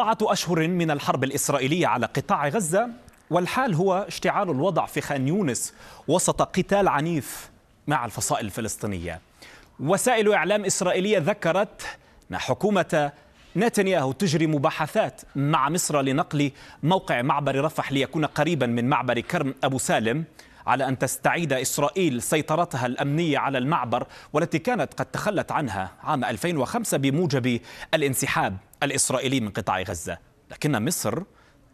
أربعة أشهر من الحرب الإسرائيلية على قطاع غزة والحال هو اشتعال الوضع في خان يونس وسط قتال عنيف مع الفصائل الفلسطينية وسائل إعلام إسرائيلية ذكرت أن حكومة نتنياهو تجري مباحثات مع مصر لنقل موقع معبر رفح ليكون قريبا من معبر كرم أبو سالم على أن تستعيد إسرائيل سيطرتها الأمنية على المعبر والتي كانت قد تخلت عنها عام 2005 بموجب الانسحاب الإسرائيلي من قطاع غزة لكن مصر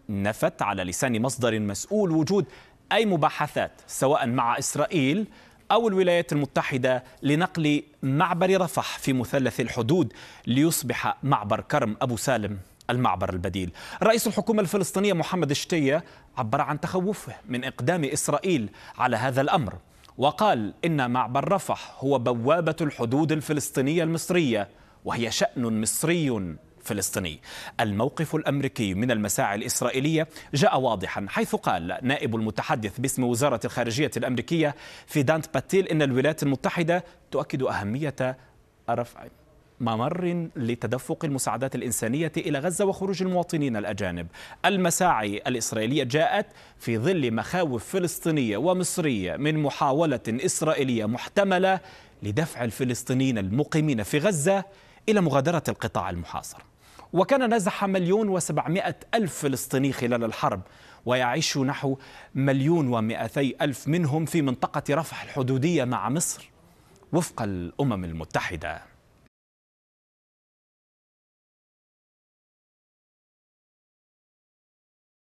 نفت على لسان مصدر مسؤول وجود أي مباحثات سواء مع إسرائيل أو الولايات المتحدة لنقل معبر رفح في مثلث الحدود ليصبح معبر كرم أبو سالم المعبر البديل رئيس الحكومة الفلسطينية محمد الشتية عبر عن تخوفه من إقدام إسرائيل على هذا الأمر وقال إن معبر رفح هو بوابة الحدود الفلسطينية المصرية وهي شأن مصري فلسطيني الموقف الأمريكي من المساعي الإسرائيلية جاء واضحا حيث قال نائب المتحدث باسم وزارة الخارجية الأمريكية في دانت باتيل إن الولايات المتحدة تؤكد أهمية رفع ممر لتدفق المساعدات الإنسانية إلى غزة وخروج المواطنين الأجانب المساعي الإسرائيلية جاءت في ظل مخاوف فلسطينية ومصرية من محاولة إسرائيلية محتملة لدفع الفلسطينيين المقيمين في غزة إلى مغادرة القطاع المحاصر وكان نزح مليون وسبعمائة ألف فلسطيني خلال الحرب ويعيش نحو مليون ومئتي ألف منهم في منطقة رفح الحدودية مع مصر وفق الأمم المتحدة